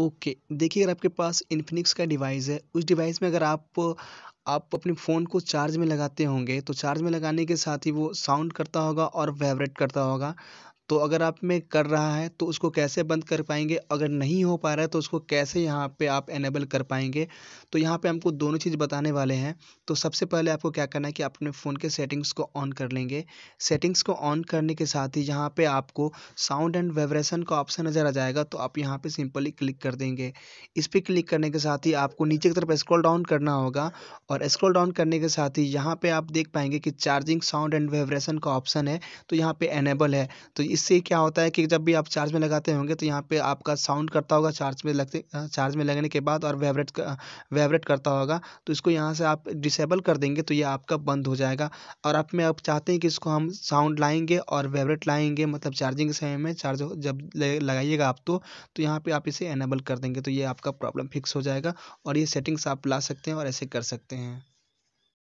okay देखिए अगर आपके पास इन्फिनिक्स का डिवाइस है उस डिवाइस में अगर आप आप अपने फ़ोन को चार्ज में लगाते होंगे तो चार्ज में लगाने के साथ ही वो साउंड करता होगा और वाइब्रेट करता होगा तो अगर आप में कर रहा है तो उसको कैसे बंद कर पाएंगे अगर नहीं हो पा रहा है तो उसको कैसे यहाँ पे आप एनेबल कर पाएंगे तो यहाँ पे हमको दोनों चीज़ बताने वाले हैं तो सबसे पहले आपको क्या करना है कि आप अपने फ़ोन के सेटिंग्स को ऑन कर लेंगे सेटिंग्स को ऑन करने के साथ ही यहाँ पर आपको साउंड एंड वाइब्रेशन का ऑप्शन नज़र आ जाएगा तो आप यहाँ पर सिंपली क्लिक कर देंगे इस पर क्लिक करने के साथ ही आपको नीचे की तरफ स्क्रॉल डाउन करना होगा और स्क्रॉल डाउन करने के साथ ही यहाँ पर आप देख पाएंगे कि चार्जिंग साउंड एंड वाइब्रेशन का ऑप्शन है तो यहाँ पर एनेबल है तो इससे क्या होता है कि जब भी आप चार्ज में लगाते होंगे तो यहाँ पे आपका साउंड करता होगा चार्ज में लगते चार्ज में लगने के बाद और वाइब्रेट वाइब्रेट करता होगा तो इसको यहाँ से आप डिसेबल कर देंगे तो ये आपका बंद हो जाएगा और आप में आप चाहते हैं कि इसको हम साउंड लाएंगे और वाइब्रेट लाएंगे मतलब चार्जिंग के समय में चार्ज जब लगाइएगा आप तो, तो यहाँ पर आप इसे एनेबल कर देंगे तो ये आपका प्रॉब्लम फिक्स हो जाएगा और ये सेटिंग्स आप ला सकते हैं और ऐसे कर सकते हैं